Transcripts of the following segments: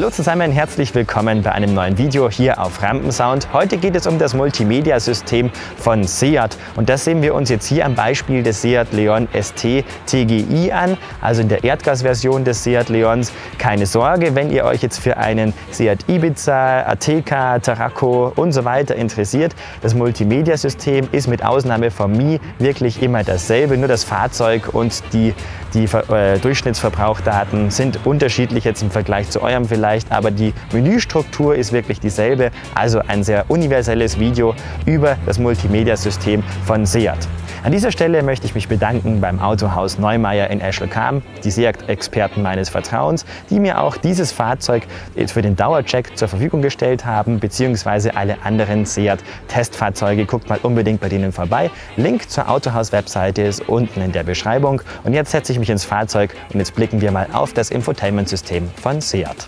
Hallo zusammen, herzlich willkommen bei einem neuen Video hier auf Rampensound. Heute geht es um das Multimedia-System von Seat und das sehen wir uns jetzt hier am Beispiel des Seat Leon ST TGI an, also in der Erdgasversion des Seat Leons. Keine Sorge, wenn ihr euch jetzt für einen Seat Ibiza, Ateca, Taraco und so weiter interessiert, das Multimedia-System ist mit Ausnahme von Mi wirklich immer dasselbe, nur das Fahrzeug und die, die äh, Durchschnittsverbrauchdaten sind unterschiedlich jetzt im Vergleich zu eurem vielleicht leicht, aber die Menüstruktur ist wirklich dieselbe, also ein sehr universelles Video über das Multimedia-System von Seat. An dieser Stelle möchte ich mich bedanken beim Autohaus Neumeier in Eschelkam, die Seat-Experten meines Vertrauens, die mir auch dieses Fahrzeug für den Dauercheck zur Verfügung gestellt haben, beziehungsweise alle anderen Seat-Testfahrzeuge. Guckt mal unbedingt bei denen vorbei. Link zur Autohaus-Webseite ist unten in der Beschreibung. Und jetzt setze ich mich ins Fahrzeug und jetzt blicken wir mal auf das Infotainment-System von Seat.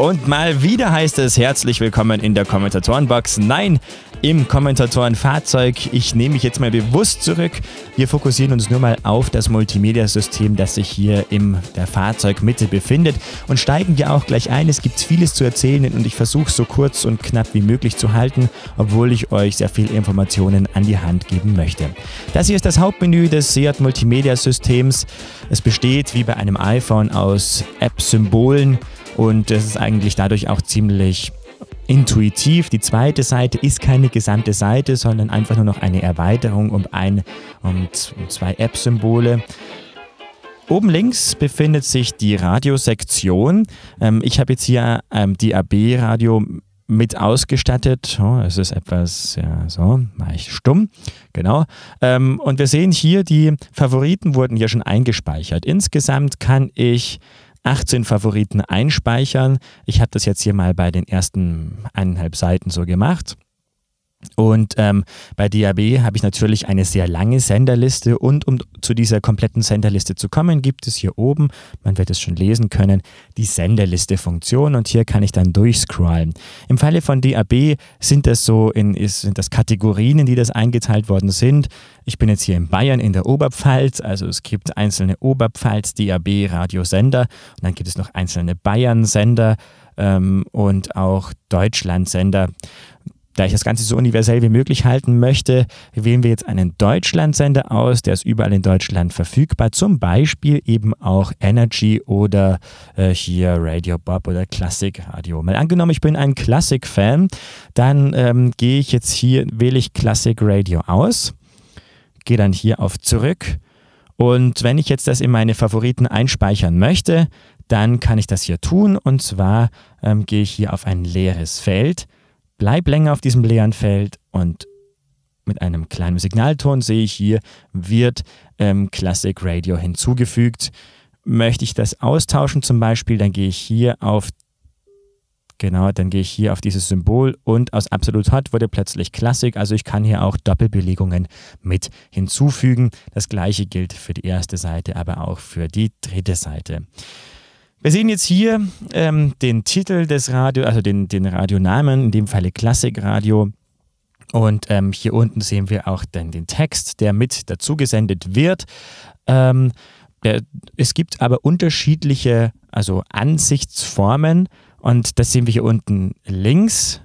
Und mal wieder heißt es herzlich willkommen in der Kommentatorenbox. Nein, im Kommentatorenfahrzeug. Ich nehme mich jetzt mal bewusst zurück. Wir fokussieren uns nur mal auf das Multimedia-System, das sich hier in der Fahrzeugmitte befindet und steigen ja auch gleich ein. Es gibt vieles zu erzählen und ich versuche so kurz und knapp wie möglich zu halten, obwohl ich euch sehr viel Informationen an die Hand geben möchte. Das hier ist das Hauptmenü des Seat Multimedia-Systems. Es besteht wie bei einem iPhone aus App-Symbolen, und das ist eigentlich dadurch auch ziemlich intuitiv. Die zweite Seite ist keine gesamte Seite, sondern einfach nur noch eine Erweiterung um, ein, um, um zwei App-Symbole. Oben links befindet sich die Radiosektion. Ähm, ich habe jetzt hier ähm, die AB-Radio mit ausgestattet. Oh, ist etwas, ja, so, mache ich stumm. Genau. Ähm, und wir sehen hier, die Favoriten wurden hier schon eingespeichert. Insgesamt kann ich 18 Favoriten einspeichern. Ich habe das jetzt hier mal bei den ersten eineinhalb Seiten so gemacht. Und ähm, bei DAB habe ich natürlich eine sehr lange Senderliste und um zu dieser kompletten Senderliste zu kommen, gibt es hier oben, man wird es schon lesen können, die Senderliste-Funktion und hier kann ich dann durchscrollen. Im Falle von DAB sind das so in, ist, sind das Kategorien, in die das eingeteilt worden sind. Ich bin jetzt hier in Bayern in der Oberpfalz, also es gibt einzelne Oberpfalz DAB Radiosender und dann gibt es noch einzelne Bayern Sender ähm, und auch Deutschland Sender da ich das Ganze so universell wie möglich halten möchte, wählen wir jetzt einen Deutschlandsender aus, der ist überall in Deutschland verfügbar, zum Beispiel eben auch Energy oder äh, hier Radio Bob oder Classic Radio. Mal angenommen, ich bin ein Classic-Fan, dann ähm, gehe ich jetzt hier, wähle ich Classic Radio aus, gehe dann hier auf Zurück und wenn ich jetzt das in meine Favoriten einspeichern möchte, dann kann ich das hier tun und zwar ähm, gehe ich hier auf ein leeres Feld Bleib länger auf diesem leeren Feld und mit einem kleinen Signalton sehe ich hier, wird ähm, Classic Radio hinzugefügt. Möchte ich das austauschen zum Beispiel, dann gehe ich hier auf Genau, dann gehe ich hier auf dieses Symbol und aus Absolut Hot wurde plötzlich Classic. also ich kann hier auch Doppelbelegungen mit hinzufügen. Das gleiche gilt für die erste Seite, aber auch für die dritte Seite. Wir sehen jetzt hier ähm, den Titel des Radios, also den, den Radionamen, in dem Falle Klassikradio. Und ähm, hier unten sehen wir auch dann den Text, der mit dazu gesendet wird. Ähm, der, es gibt aber unterschiedliche also Ansichtsformen und das sehen wir hier unten links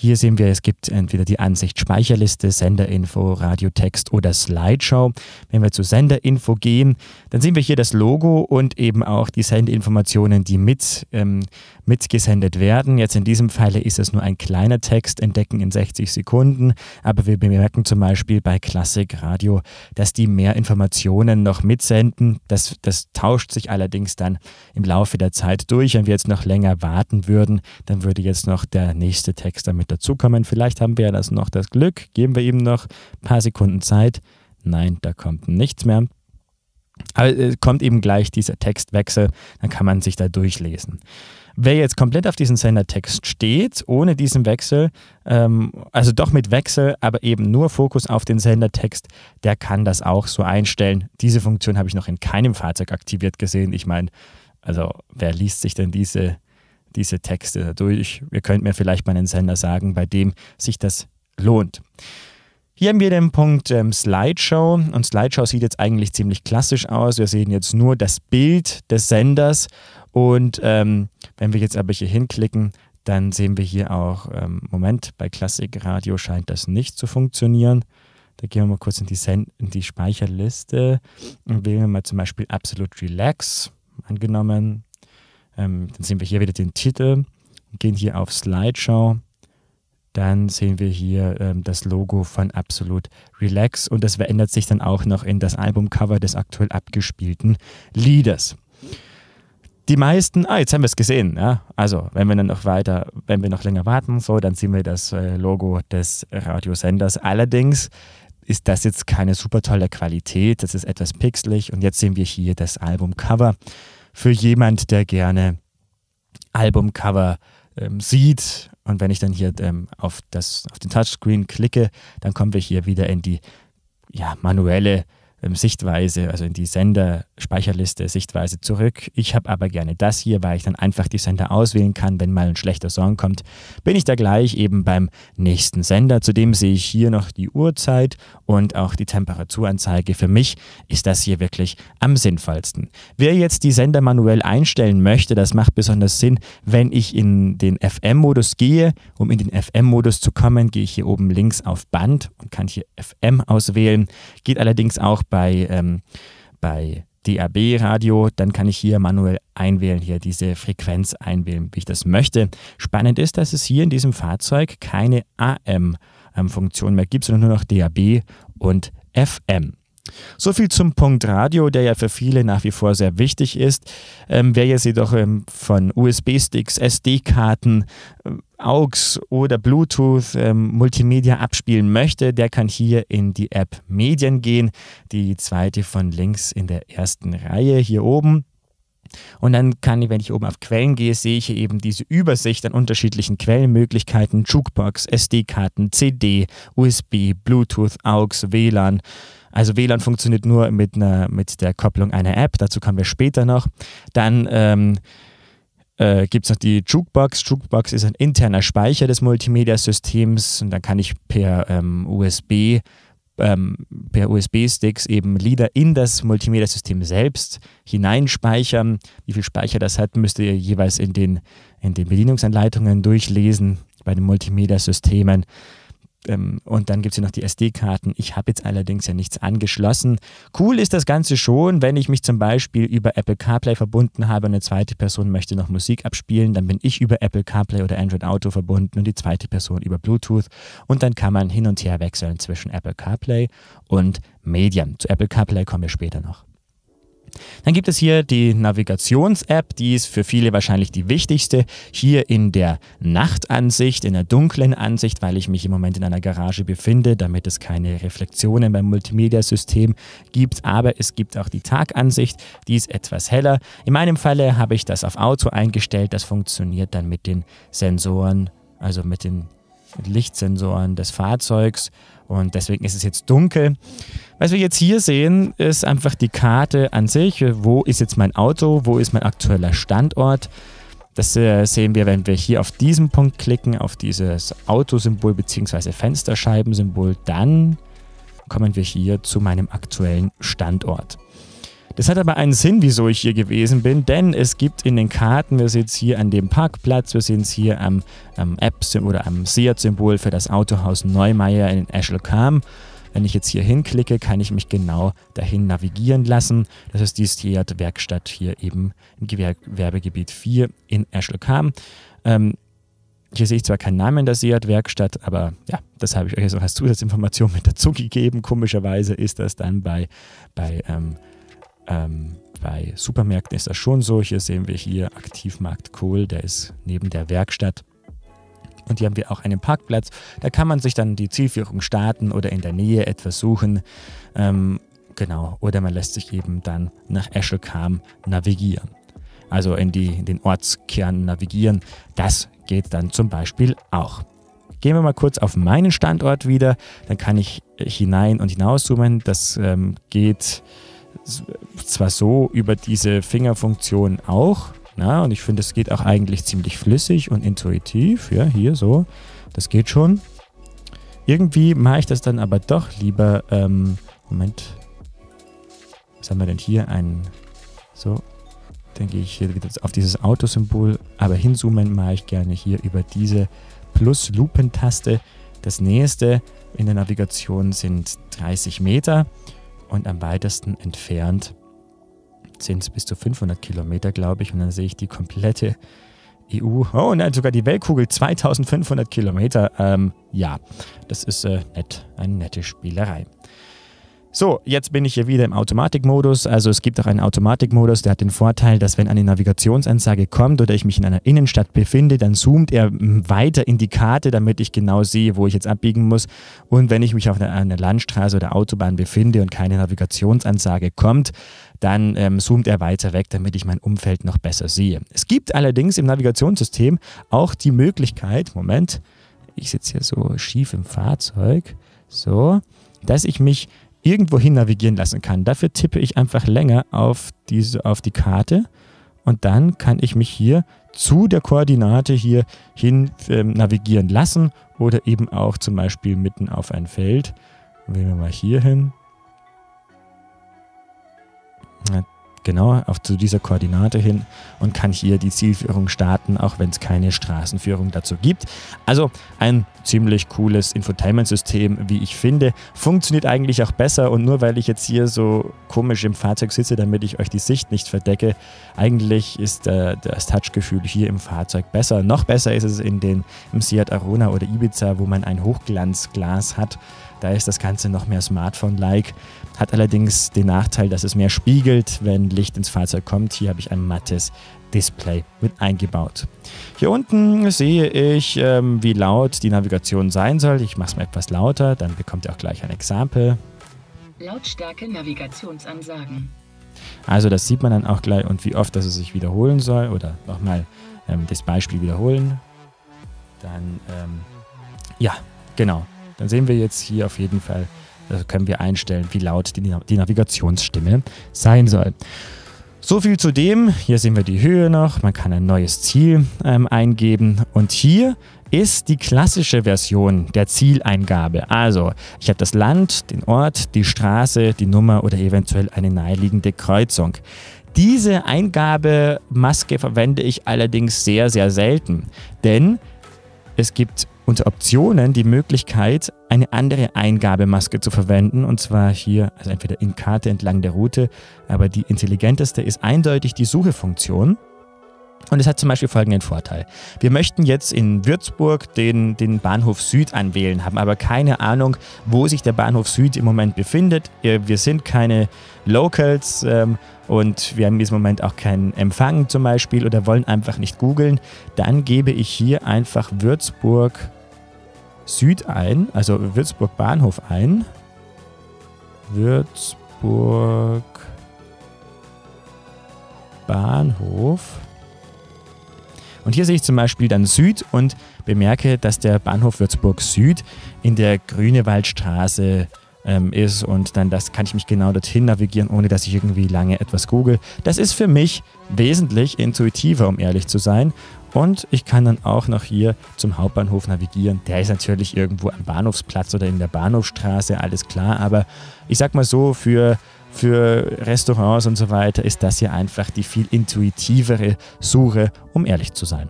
hier sehen wir, es gibt entweder die Ansicht Speicherliste, Senderinfo, Radiotext oder Slideshow. Wenn wir zu Senderinfo gehen, dann sehen wir hier das Logo und eben auch die Sendeinformationen, die mit, ähm, mitgesendet werden. Jetzt in diesem Falle ist es nur ein kleiner Text, entdecken in 60 Sekunden. Aber wir bemerken zum Beispiel bei Classic Radio, dass die mehr Informationen noch mitsenden. Das, das tauscht sich allerdings dann im Laufe der Zeit durch. Wenn wir jetzt noch länger warten würden, dann würde jetzt noch der nächste Text damit dazukommen. Vielleicht haben wir ja das noch das Glück. Geben wir ihm noch ein paar Sekunden Zeit. Nein, da kommt nichts mehr. Aber es äh, kommt eben gleich dieser Textwechsel, dann kann man sich da durchlesen. Wer jetzt komplett auf diesen Sendertext steht, ohne diesen Wechsel, ähm, also doch mit Wechsel, aber eben nur Fokus auf den Sendertext, der kann das auch so einstellen. Diese Funktion habe ich noch in keinem Fahrzeug aktiviert gesehen. Ich meine, also wer liest sich denn diese diese Texte durch. Ihr könnt mir vielleicht mal einen Sender sagen, bei dem sich das lohnt. Hier haben wir den Punkt ähm, Slideshow und Slideshow sieht jetzt eigentlich ziemlich klassisch aus. Wir sehen jetzt nur das Bild des Senders und ähm, wenn wir jetzt aber hier hinklicken, dann sehen wir hier auch, ähm, Moment, bei Klassikradio scheint das nicht zu funktionieren. Da gehen wir mal kurz in die, Send in die Speicherliste und wählen wir mal zum Beispiel Absolute Relax angenommen. Ähm, dann sehen wir hier wieder den Titel, gehen hier auf Slideshow. Dann sehen wir hier ähm, das Logo von Absolut Relax und das verändert sich dann auch noch in das Albumcover des aktuell abgespielten Liedes die meisten, ah, jetzt haben wir es gesehen, ja. Also, wenn wir dann noch weiter, wenn wir noch länger warten, so, dann sehen wir das äh, Logo des Radiosenders. Allerdings ist das jetzt keine super tolle Qualität, das ist etwas pixelig und jetzt sehen wir hier das Albumcover für jemand, der gerne Albumcover ähm, sieht. Und wenn ich dann hier ähm, auf, das, auf den Touchscreen klicke, dann kommen wir hier wieder in die ja, manuelle ähm, Sichtweise, also in die Senderspeicherliste Sichtweise zurück. Ich habe aber gerne das hier, weil ich dann einfach die Sender auswählen kann. Wenn mal ein schlechter Song kommt, bin ich da gleich eben beim nächsten Sender. Zudem sehe ich hier noch die Uhrzeit und auch die Temperaturanzeige. Für mich ist das hier wirklich am sinnvollsten. Wer jetzt die Sender manuell einstellen möchte, das macht besonders Sinn, wenn ich in den FM-Modus gehe. Um in den FM-Modus zu kommen, gehe ich hier oben links auf Band und kann hier FM auswählen. Geht allerdings auch bei, ähm, bei DAB-Radio, dann kann ich hier manuell einwählen, hier diese Frequenz einwählen, wie ich das möchte. Spannend ist, dass es hier in diesem Fahrzeug keine AM-Funktion ähm, mehr gibt, sondern nur noch DAB und FM. So viel zum Punkt Radio, der ja für viele nach wie vor sehr wichtig ist. Ähm, wer jetzt jedoch ähm, von USB-Sticks, SD-Karten, AUX oder Bluetooth ähm, Multimedia abspielen möchte, der kann hier in die App Medien gehen, die zweite von links in der ersten Reihe hier oben. Und dann kann ich, wenn ich oben auf Quellen gehe, sehe ich hier eben diese Übersicht an unterschiedlichen Quellenmöglichkeiten, Jukebox, SD-Karten, CD, USB, Bluetooth, AUX, WLAN. Also WLAN funktioniert nur mit, einer, mit der Kopplung einer App, dazu kommen wir später noch. Dann ähm, äh, gibt es noch die Jukebox. Jukebox ist ein interner Speicher des Multimedia-Systems und dann kann ich per ähm, USB ähm, per USB-Sticks eben Lieder in das Multimedia-System selbst hineinspeichern. Wie viel Speicher das hat, müsst ihr jeweils in den, in den Bedienungsanleitungen durchlesen bei den Multimedia-Systemen. Ähm, und dann gibt es hier noch die SD-Karten. Ich habe jetzt allerdings ja nichts angeschlossen. Cool ist das Ganze schon, wenn ich mich zum Beispiel über Apple CarPlay verbunden habe und eine zweite Person möchte noch Musik abspielen, dann bin ich über Apple CarPlay oder Android Auto verbunden und die zweite Person über Bluetooth. Und dann kann man hin und her wechseln zwischen Apple CarPlay und Medium. Zu Apple CarPlay kommen wir später noch. Dann gibt es hier die Navigations-App, die ist für viele wahrscheinlich die wichtigste. Hier in der Nachtansicht, in der dunklen Ansicht, weil ich mich im Moment in einer Garage befinde, damit es keine Reflexionen beim Multimedia-System gibt. Aber es gibt auch die Tagansicht, die ist etwas heller. In meinem Falle habe ich das auf Auto eingestellt. Das funktioniert dann mit den Sensoren, also mit den Lichtsensoren des Fahrzeugs und deswegen ist es jetzt dunkel. Was wir jetzt hier sehen, ist einfach die Karte an sich. Wo ist jetzt mein Auto? Wo ist mein aktueller Standort? Das äh, sehen wir, wenn wir hier auf diesen Punkt klicken, auf dieses Autosymbol bzw. Fensterscheibensymbol, dann kommen wir hier zu meinem aktuellen Standort. Das hat aber einen Sinn, wieso ich hier gewesen bin, denn es gibt in den Karten, wir sind jetzt hier an dem Parkplatz, wir sind hier am, am App- oder am Seat-Symbol für das Autohaus Neumeier in Ashelcam. Wenn ich jetzt hier hinklicke, kann ich mich genau dahin navigieren lassen. Das ist die Seat-Werkstatt hier eben im Gewerbegebiet 4 in Ashelcam. Ähm, hier sehe ich zwar keinen Namen in der Seat-Werkstatt, aber ja, das habe ich euch jetzt noch als Zusatzinformation mit dazugegeben. Komischerweise ist das dann bei, bei ähm, ähm, bei Supermärkten ist das schon so. Hier sehen wir hier Aktivmarkt Kohl, der ist neben der Werkstatt. Und hier haben wir auch einen Parkplatz. Da kann man sich dann die Zielführung starten oder in der Nähe etwas suchen. Ähm, genau. Oder man lässt sich eben dann nach Eschelkam navigieren. Also in, die, in den Ortskern navigieren. Das geht dann zum Beispiel auch. Gehen wir mal kurz auf meinen Standort wieder. Dann kann ich äh, hinein und hinauszoomen. Das ähm, geht zwar so über diese Fingerfunktion auch, na, und ich finde, es geht auch eigentlich ziemlich flüssig und intuitiv, ja, hier so, das geht schon. Irgendwie mache ich das dann aber doch lieber, ähm, Moment, was haben wir denn hier? Ein, so, dann gehe ich hier wieder auf dieses Autosymbol, aber hinzoomen mache ich gerne hier über diese plus lupentaste Das nächste in der Navigation sind 30 Meter und am weitesten entfernt sind es bis zu 500 Kilometer, glaube ich. Und dann sehe ich die komplette EU. Oh nein, sogar die Weltkugel, 2500 Kilometer. Ähm, ja, das ist äh, nett, eine nette Spielerei. So, jetzt bin ich hier wieder im Automatikmodus. Also es gibt auch einen Automatikmodus, der hat den Vorteil, dass wenn eine Navigationsansage kommt oder ich mich in einer Innenstadt befinde, dann zoomt er mm, weiter in die Karte, damit ich genau sehe, wo ich jetzt abbiegen muss. Und wenn ich mich auf einer Landstraße oder Autobahn befinde und keine Navigationsansage kommt, dann ähm, zoomt er weiter weg, damit ich mein Umfeld noch besser sehe. Es gibt allerdings im Navigationssystem auch die Möglichkeit, Moment, ich sitze hier so schief im Fahrzeug, so, dass ich mich irgendwohin navigieren lassen kann. Dafür tippe ich einfach länger auf, diese, auf die Karte und dann kann ich mich hier zu der Koordinate hier hin ähm, navigieren lassen oder eben auch zum Beispiel mitten auf ein Feld. Wählen wir mal hier hin genau auf zu dieser Koordinate hin und kann hier die Zielführung starten, auch wenn es keine Straßenführung dazu gibt. Also ein ziemlich cooles Infotainment-System, wie ich finde. Funktioniert eigentlich auch besser und nur weil ich jetzt hier so komisch im Fahrzeug sitze, damit ich euch die Sicht nicht verdecke, eigentlich ist äh, das Touchgefühl hier im Fahrzeug besser. Noch besser ist es in den, im Seat Arona oder Ibiza, wo man ein Hochglanzglas hat. Da ist das Ganze noch mehr Smartphone-like. Hat allerdings den Nachteil, dass es mehr spiegelt, wenn Licht ins Fahrzeug kommt. Hier habe ich ein mattes Display mit eingebaut. Hier unten sehe ich, ähm, wie laut die Navigation sein soll. Ich mache es mal etwas lauter, dann bekommt ihr auch gleich ein Exempel. Lautstärke Navigationsansagen. Also das sieht man dann auch gleich und wie oft dass es sich wiederholen soll oder nochmal ähm, das Beispiel wiederholen. Dann, ähm, ja, genau. Dann sehen wir jetzt hier auf jeden Fall können wir einstellen, wie laut die, die Navigationsstimme sein soll. So viel zu dem. Hier sehen wir die Höhe noch. Man kann ein neues Ziel ähm, eingeben. Und hier ist die klassische Version der Zieleingabe. Also, ich habe das Land, den Ort, die Straße, die Nummer oder eventuell eine naheliegende Kreuzung. Diese Eingabemaske verwende ich allerdings sehr, sehr selten, denn es gibt unter Optionen die Möglichkeit, eine andere Eingabemaske zu verwenden. Und zwar hier, also entweder in Karte entlang der Route, aber die intelligenteste ist eindeutig die Suchefunktion. Und es hat zum Beispiel folgenden Vorteil. Wir möchten jetzt in Würzburg den, den Bahnhof Süd anwählen, haben aber keine Ahnung, wo sich der Bahnhof Süd im Moment befindet. Äh, wir sind keine Locals ähm, und wir haben in diesem Moment auch keinen Empfang zum Beispiel oder wollen einfach nicht googeln. Dann gebe ich hier einfach Würzburg Süd ein, also Würzburg Bahnhof ein. Würzburg Bahnhof. Und hier sehe ich zum Beispiel dann Süd und bemerke, dass der Bahnhof Würzburg Süd in der Grünewaldstraße ähm, ist und dann das kann ich mich genau dorthin navigieren, ohne dass ich irgendwie lange etwas google. Das ist für mich wesentlich intuitiver, um ehrlich zu sein. Und ich kann dann auch noch hier zum Hauptbahnhof navigieren. Der ist natürlich irgendwo am Bahnhofsplatz oder in der Bahnhofstraße, alles klar. Aber ich sag mal so, für für Restaurants und so weiter ist das hier einfach die viel intuitivere Suche, um ehrlich zu sein.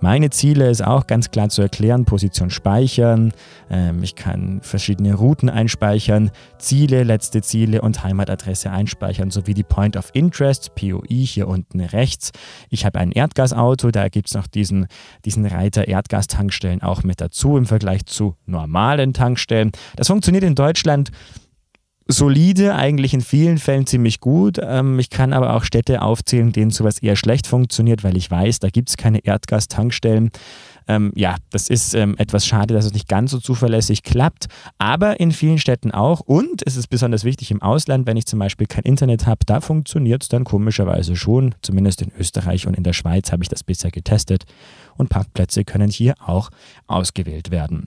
Meine Ziele ist auch ganz klar zu erklären, Position speichern, ähm, ich kann verschiedene Routen einspeichern, Ziele, letzte Ziele und Heimatadresse einspeichern, sowie die Point of Interest, POI, hier unten rechts. Ich habe ein Erdgasauto, da gibt es noch diesen, diesen Reiter Erdgastankstellen auch mit dazu im Vergleich zu normalen Tankstellen. Das funktioniert in Deutschland solide, eigentlich in vielen Fällen ziemlich gut. Ähm, ich kann aber auch Städte aufzählen, denen sowas eher schlecht funktioniert, weil ich weiß, da gibt es keine Erdgastankstellen. Ähm, ja, das ist ähm, etwas schade, dass es nicht ganz so zuverlässig klappt, aber in vielen Städten auch. Und es ist besonders wichtig im Ausland, wenn ich zum Beispiel kein Internet habe, da funktioniert es dann komischerweise schon. Zumindest in Österreich und in der Schweiz habe ich das bisher getestet. Und Parkplätze können hier auch ausgewählt werden.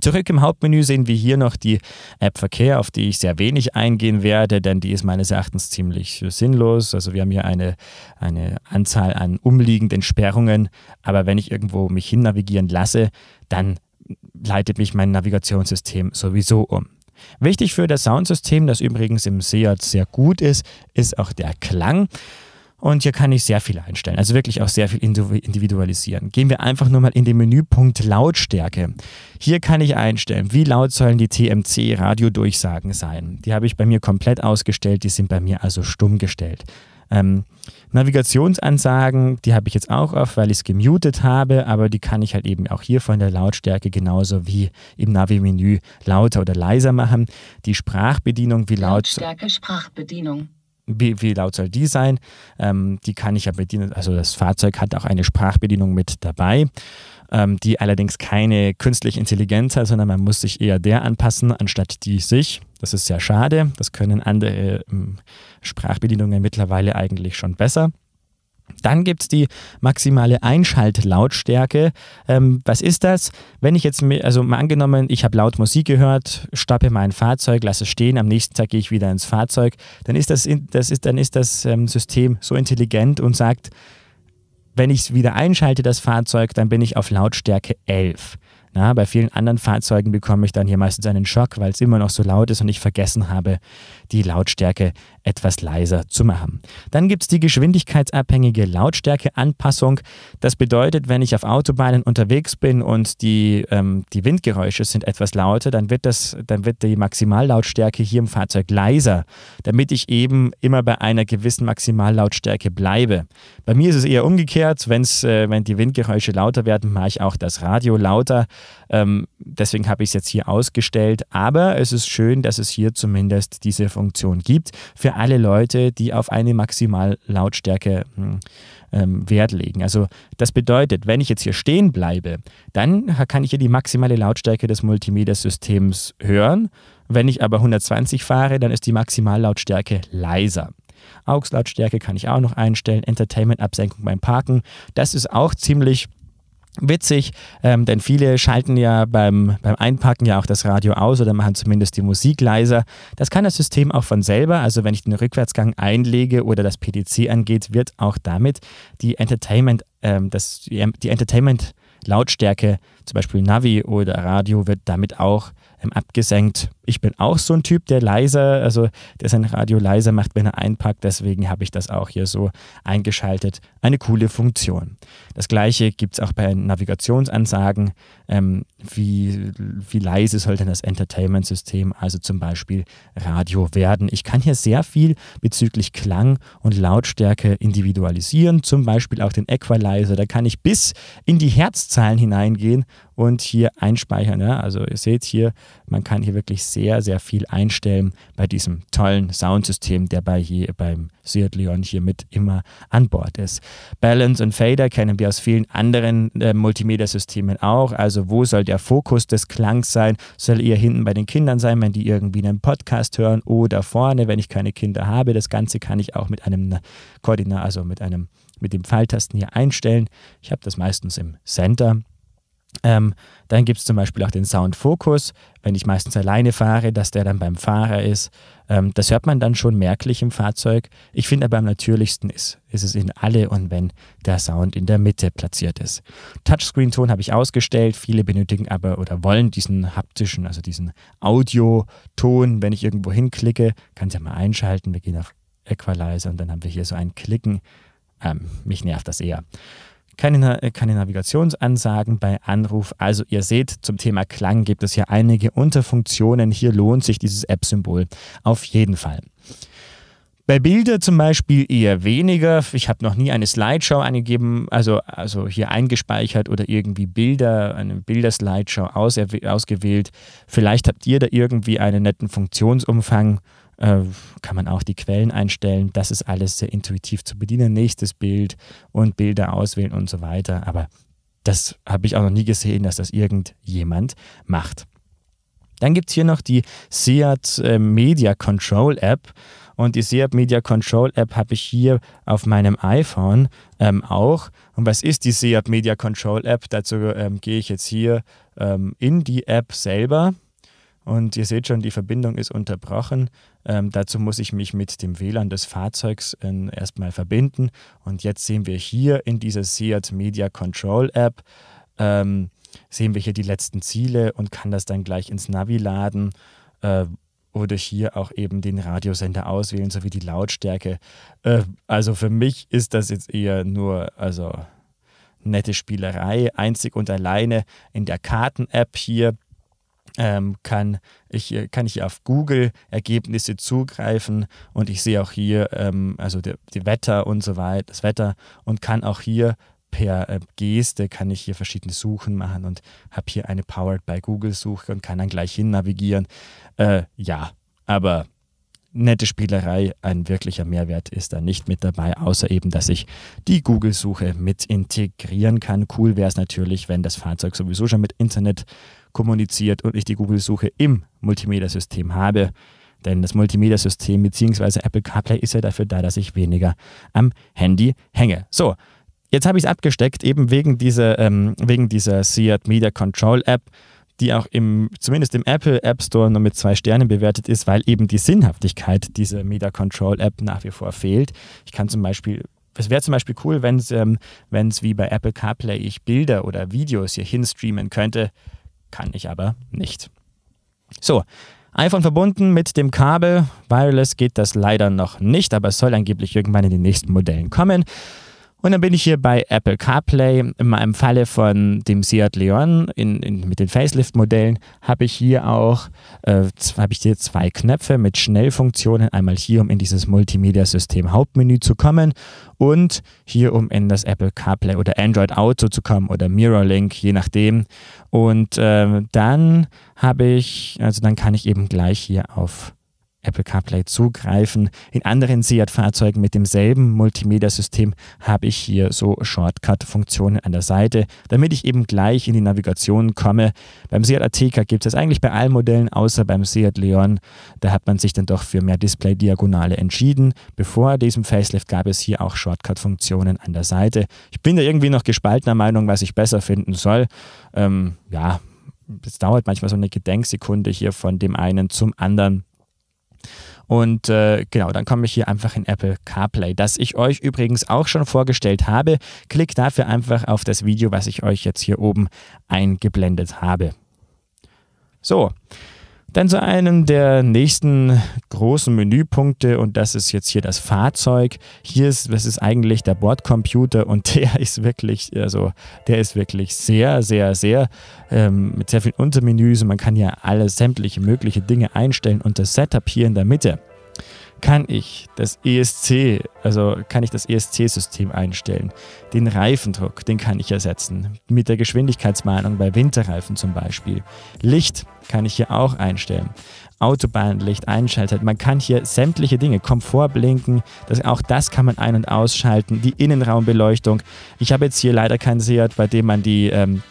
Zurück im Hauptmenü sehen wir hier noch die App Verkehr, auf die ich sehr wenig eingehen werde, denn die ist meines Erachtens ziemlich sinnlos. Also wir haben hier eine, eine Anzahl an umliegenden Sperrungen, aber wenn ich irgendwo mich hin navigieren lasse, dann leitet mich mein Navigationssystem sowieso um. Wichtig für das Soundsystem, das übrigens im Seat sehr gut ist, ist auch der Klang. Und hier kann ich sehr viel einstellen, also wirklich auch sehr viel individualisieren. Gehen wir einfach nur mal in den Menüpunkt Lautstärke. Hier kann ich einstellen, wie laut sollen die TMC-Radiodurchsagen sein. Die habe ich bei mir komplett ausgestellt, die sind bei mir also stumm gestellt. Ähm, Navigationsansagen, die habe ich jetzt auch auf, weil ich es gemutet habe, aber die kann ich halt eben auch hier von der Lautstärke genauso wie im Navi-Menü lauter oder leiser machen. Die Sprachbedienung, wie laut. Lautstärke, Sprachbedienung wie, wie laut soll die sein? Ähm, die kann ich ja bedienen. Also das Fahrzeug hat auch eine Sprachbedienung mit dabei, ähm, die allerdings keine künstliche Intelligenz hat, sondern man muss sich eher der anpassen, anstatt die sich. Das ist sehr schade. Das können andere ähm, Sprachbedienungen mittlerweile eigentlich schon besser. Dann gibt es die maximale Einschaltlautstärke. Ähm, was ist das? Wenn ich jetzt, also mal angenommen, ich habe laut Musik gehört, stoppe mein Fahrzeug, lasse es stehen, am nächsten Tag gehe ich wieder ins Fahrzeug, dann ist das, das, ist, dann ist das ähm, System so intelligent und sagt, wenn ich es wieder einschalte, das Fahrzeug, dann bin ich auf Lautstärke 11. Na, bei vielen anderen Fahrzeugen bekomme ich dann hier meistens einen Schock, weil es immer noch so laut ist und ich vergessen habe, die Lautstärke etwas leiser zu machen. Dann gibt es die geschwindigkeitsabhängige Lautstärkeanpassung. Das bedeutet, wenn ich auf Autobahnen unterwegs bin und die, ähm, die Windgeräusche sind etwas lauter, dann wird, das, dann wird die Maximallautstärke hier im Fahrzeug leiser, damit ich eben immer bei einer gewissen Maximallautstärke bleibe. Bei mir ist es eher umgekehrt, wenn's, äh, wenn die Windgeräusche lauter werden, mache ich auch das Radio lauter. Ähm, deswegen habe ich es jetzt hier ausgestellt. Aber es ist schön, dass es hier zumindest diese Funktion gibt. Für für alle Leute, die auf eine Maximallautstärke hm, ähm, Wert legen. Also das bedeutet, wenn ich jetzt hier stehen bleibe, dann kann ich hier die maximale Lautstärke des Multimedia-Systems hören. Wenn ich aber 120 fahre, dann ist die Maximallautstärke leiser. AUX-Lautstärke kann ich auch noch einstellen, Entertainment-Absenkung beim Parken. Das ist auch ziemlich witzig, ähm, denn viele schalten ja beim, beim Einpacken ja auch das Radio aus oder machen zumindest die Musik leiser. Das kann das System auch von selber, also wenn ich den Rückwärtsgang einlege oder das PDC angeht, wird auch damit die Entertainment, ähm, das, die, Entertainment Lautstärke, zum Beispiel Navi oder Radio, wird damit auch ähm, abgesenkt ich bin auch so ein Typ, der leiser, also der sein Radio leiser macht, wenn er einpackt. Deswegen habe ich das auch hier so eingeschaltet. Eine coole Funktion. Das gleiche gibt es auch bei Navigationsansagen. Ähm, wie, wie leise soll denn das Entertainment-System, also zum Beispiel Radio, werden? Ich kann hier sehr viel bezüglich Klang und Lautstärke individualisieren, zum Beispiel auch den Equalizer. Da kann ich bis in die Herzzahlen hineingehen und hier einspeichern. Ja? Also ihr seht hier, man kann hier wirklich sehr, sehr viel einstellen bei diesem tollen Soundsystem, der bei hier, beim Seat Leon hier mit immer an Bord ist. Balance und Fader kennen wir aus vielen anderen äh, Multimedia-Systemen auch. Also wo soll der Fokus des Klangs sein? Soll eher hinten bei den Kindern sein, wenn die irgendwie einen Podcast hören oder vorne, wenn ich keine Kinder habe. Das Ganze kann ich auch mit einem äh, Koordinator, also mit einem mit dem Pfeiltasten hier einstellen. Ich habe das meistens im Center ähm, dann gibt es zum Beispiel auch den Soundfokus, wenn ich meistens alleine fahre, dass der dann beim Fahrer ist. Ähm, das hört man dann schon merklich im Fahrzeug. Ich finde aber am natürlichsten ist, ist es in alle und wenn der Sound in der Mitte platziert ist. Touchscreen-Ton habe ich ausgestellt. Viele benötigen aber oder wollen diesen haptischen, also diesen Audio-Ton, wenn ich irgendwo hinklicke. Kann es ja mal einschalten. Wir gehen auf Equalizer und dann haben wir hier so ein Klicken. Ähm, mich nervt das eher keine, äh, keine Navigationsansagen bei Anruf. Also ihr seht, zum Thema Klang gibt es ja einige Unterfunktionen. Hier lohnt sich dieses App-Symbol auf jeden Fall. Bei Bilder zum Beispiel eher weniger. Ich habe noch nie eine Slideshow angegeben, also, also hier eingespeichert oder irgendwie Bilder, eine Bilderslideshow äh, ausgewählt. Vielleicht habt ihr da irgendwie einen netten Funktionsumfang. Äh, kann man auch die Quellen einstellen. Das ist alles sehr intuitiv zu bedienen. Nächstes Bild und Bilder auswählen und so weiter. Aber das habe ich auch noch nie gesehen, dass das irgendjemand macht. Dann gibt es hier noch die Seat äh, Media Control App. Und die Seat Media Control App habe ich hier auf meinem iPhone ähm, auch. Und was ist die Seat Media Control App? Dazu ähm, gehe ich jetzt hier ähm, in die App selber. Und ihr seht schon, die Verbindung ist unterbrochen. Ähm, dazu muss ich mich mit dem WLAN des Fahrzeugs äh, erstmal verbinden. Und jetzt sehen wir hier in dieser Seat Media Control App, ähm, sehen wir hier die letzten Ziele und kann das dann gleich ins Navi laden. Äh, oder hier auch eben den Radiosender auswählen sowie die Lautstärke. Äh, also für mich ist das jetzt eher nur, also nette Spielerei, einzig und alleine in der Karten-App hier ähm, kann, ich, äh, kann ich auf Google-Ergebnisse zugreifen und ich sehe auch hier, ähm, also die, die, Wetter und so weiter, das Wetter und kann auch hier per äh, Geste, kann ich hier verschiedene Suchen machen und habe hier eine Powered by Google-Suche und kann dann gleich hin navigieren. Äh, ja, aber nette Spielerei, ein wirklicher Mehrwert ist da nicht mit dabei, außer eben, dass ich die Google-Suche mit integrieren kann. Cool wäre es natürlich, wenn das Fahrzeug sowieso schon mit Internet kommuniziert und ich die Google-Suche im Multimedia-System habe. Denn das Multimedia-System bzw. Apple CarPlay ist ja dafür da, dass ich weniger am Handy hänge. So, jetzt habe ich es abgesteckt, eben wegen dieser, ähm, wegen dieser Seat Media Control App, die auch im, zumindest im Apple App Store nur mit zwei Sternen bewertet ist, weil eben die Sinnhaftigkeit dieser Media Control App nach wie vor fehlt. Ich kann zum Beispiel es wäre zum Beispiel cool, wenn es ähm, wie bei Apple CarPlay ich Bilder oder Videos hier hinstreamen könnte. Kann ich aber nicht. So, iPhone verbunden mit dem Kabel. Wireless geht das leider noch nicht, aber es soll angeblich irgendwann in den nächsten Modellen kommen. Und dann bin ich hier bei Apple CarPlay. In meinem Falle von dem Seat Leon in, in, mit den Facelift-Modellen habe ich hier auch äh, habe ich hier zwei Knöpfe mit Schnellfunktionen. Einmal hier, um in dieses Multimedia-System Hauptmenü zu kommen und hier, um in das Apple CarPlay oder Android Auto zu kommen oder MirrorLink, je nachdem. Und äh, dann habe ich, also dann kann ich eben gleich hier auf Apple CarPlay zugreifen. In anderen Seat-Fahrzeugen mit demselben Multimedia-System habe ich hier so Shortcut-Funktionen an der Seite, damit ich eben gleich in die Navigation komme. Beim Seat Ateca gibt es das eigentlich bei allen Modellen, außer beim Seat Leon. Da hat man sich dann doch für mehr Display-Diagonale entschieden. Bevor diesem Facelift gab es hier auch Shortcut-Funktionen an der Seite. Ich bin da irgendwie noch gespaltener Meinung, was ich besser finden soll. Ähm, ja, es dauert manchmal so eine Gedenksekunde hier von dem einen zum anderen. Und äh, genau, dann komme ich hier einfach in Apple CarPlay, das ich euch übrigens auch schon vorgestellt habe. Klickt dafür einfach auf das Video, was ich euch jetzt hier oben eingeblendet habe. So, dann zu einem der nächsten großen Menüpunkte und das ist jetzt hier das Fahrzeug. Hier ist, das ist eigentlich der Bordcomputer und der ist wirklich, also der ist wirklich sehr, sehr, sehr ähm, mit sehr vielen Untermenüs und man kann ja alle sämtliche mögliche Dinge einstellen und das Setup hier in der Mitte kann ich das ESC, also kann ich das ESC-System einstellen. Den Reifendruck, den kann ich ersetzen. Mit der Geschwindigkeitsmahnung bei Winterreifen zum Beispiel. Licht kann ich hier auch einstellen. Autobahnlicht einschaltet. Man kann hier sämtliche Dinge, Komfort blinken, das, auch das kann man ein- und ausschalten. Die Innenraumbeleuchtung. Ich habe jetzt hier leider keinen Seat, bei dem man die ähm,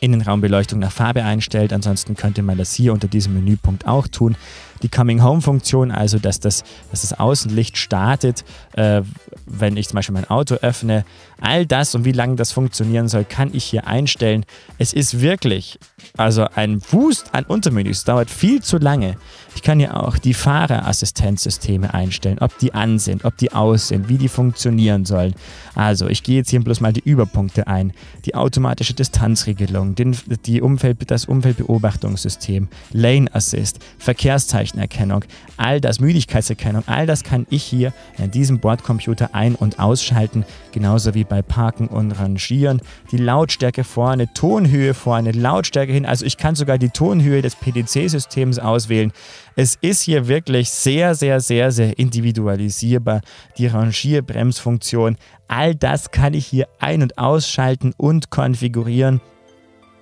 Innenraumbeleuchtung nach Farbe einstellt. Ansonsten könnte man das hier unter diesem Menüpunkt auch tun die Coming-Home-Funktion, also dass das, dass das Außenlicht startet, äh, wenn ich zum Beispiel mein Auto öffne, All das und wie lange das funktionieren soll, kann ich hier einstellen. Es ist wirklich, also ein Wust an Untermenüs dauert viel zu lange. Ich kann hier auch die Fahrerassistenzsysteme einstellen, ob die an sind, ob die aus sind, wie die funktionieren sollen. Also ich gehe jetzt hier bloß mal die Überpunkte ein. Die automatische Distanzregelung, den, die Umfeld, das Umfeldbeobachtungssystem, Lane Assist, Verkehrszeichenerkennung, all das, Müdigkeitserkennung, all das kann ich hier in diesem Bordcomputer ein- und ausschalten, genauso wie bei Parken und Rangieren, die Lautstärke vorne, Tonhöhe vorne, Lautstärke hin. Also ich kann sogar die Tonhöhe des PDC-Systems auswählen. Es ist hier wirklich sehr, sehr, sehr, sehr individualisierbar. Die Rangierbremsfunktion, all das kann ich hier ein- und ausschalten und konfigurieren.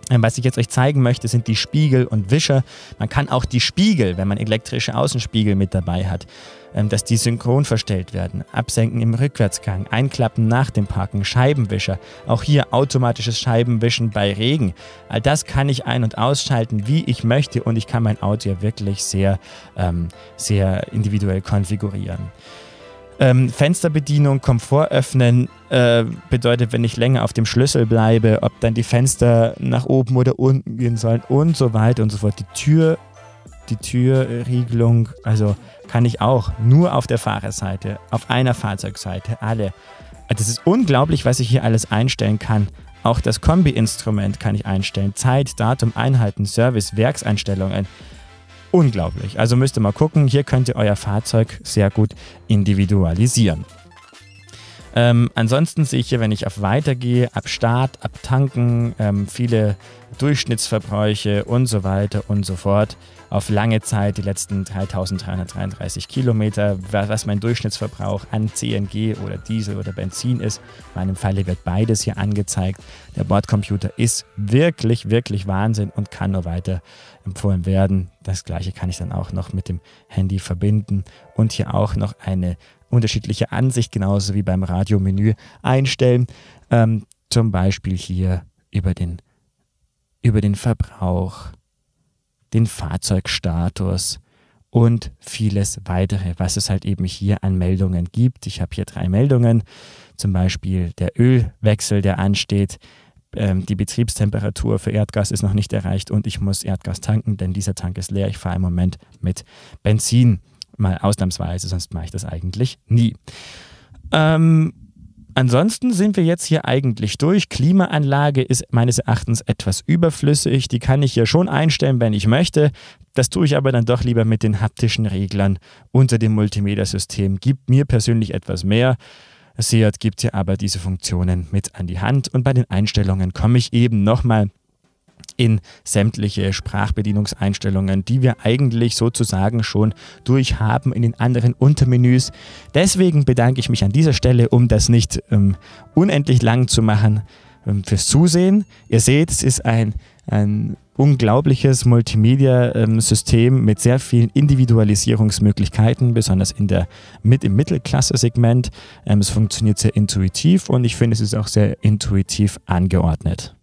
Was ich jetzt euch zeigen möchte, sind die Spiegel und Wischer. Man kann auch die Spiegel, wenn man elektrische Außenspiegel mit dabei hat, ähm, dass die synchron verstellt werden. Absenken im Rückwärtsgang, Einklappen nach dem Parken, Scheibenwischer, auch hier automatisches Scheibenwischen bei Regen. All das kann ich ein- und ausschalten, wie ich möchte und ich kann mein Auto ja wirklich sehr, ähm, sehr individuell konfigurieren. Ähm, Fensterbedienung, Komfort öffnen äh, bedeutet, wenn ich länger auf dem Schlüssel bleibe, ob dann die Fenster nach oben oder unten gehen sollen und so weiter und so fort. Die Tür die Türriegelung, also kann ich auch nur auf der Fahrerseite, auf einer Fahrzeugseite, alle. Das ist unglaublich, was ich hier alles einstellen kann. Auch das Kombi-Instrument kann ich einstellen. Zeit, Datum, Einheiten, Service, Werkseinstellungen. Unglaublich. Also müsst ihr mal gucken. Hier könnt ihr euer Fahrzeug sehr gut individualisieren. Ähm, ansonsten sehe ich hier, wenn ich auf Weiter gehe, ab Start, ab Tanken, ähm, viele Durchschnittsverbräuche und so weiter und so fort auf lange Zeit die letzten 3333 Kilometer, was mein Durchschnittsverbrauch an CNG oder Diesel oder Benzin ist. In meinem Falle wird beides hier angezeigt. Der Bordcomputer ist wirklich, wirklich Wahnsinn und kann nur weiter empfohlen werden. Das gleiche kann ich dann auch noch mit dem Handy verbinden und hier auch noch eine unterschiedliche Ansicht, genauso wie beim Radiomenü, einstellen. Ähm, zum Beispiel hier über den, über den Verbrauch den Fahrzeugstatus und vieles weitere, was es halt eben hier an Meldungen gibt. Ich habe hier drei Meldungen, zum Beispiel der Ölwechsel, der ansteht, ähm, die Betriebstemperatur für Erdgas ist noch nicht erreicht und ich muss Erdgas tanken, denn dieser Tank ist leer. Ich fahre im Moment mit Benzin, mal ausnahmsweise, sonst mache ich das eigentlich nie. Ähm, Ansonsten sind wir jetzt hier eigentlich durch. Klimaanlage ist meines Erachtens etwas überflüssig. Die kann ich hier schon einstellen, wenn ich möchte. Das tue ich aber dann doch lieber mit den haptischen Reglern unter dem Multimedia-System. Gibt mir persönlich etwas mehr. Seat gibt hier aber diese Funktionen mit an die Hand und bei den Einstellungen komme ich eben nochmal in sämtliche Sprachbedienungseinstellungen, die wir eigentlich sozusagen schon durchhaben in den anderen Untermenüs. Deswegen bedanke ich mich an dieser Stelle, um das nicht ähm, unendlich lang zu machen, ähm, fürs Zusehen. Ihr seht, es ist ein, ein unglaubliches Multimedia-System ähm, mit sehr vielen Individualisierungsmöglichkeiten, besonders in der, mit im Mittelklasse-Segment. Ähm, es funktioniert sehr intuitiv und ich finde, es ist auch sehr intuitiv angeordnet.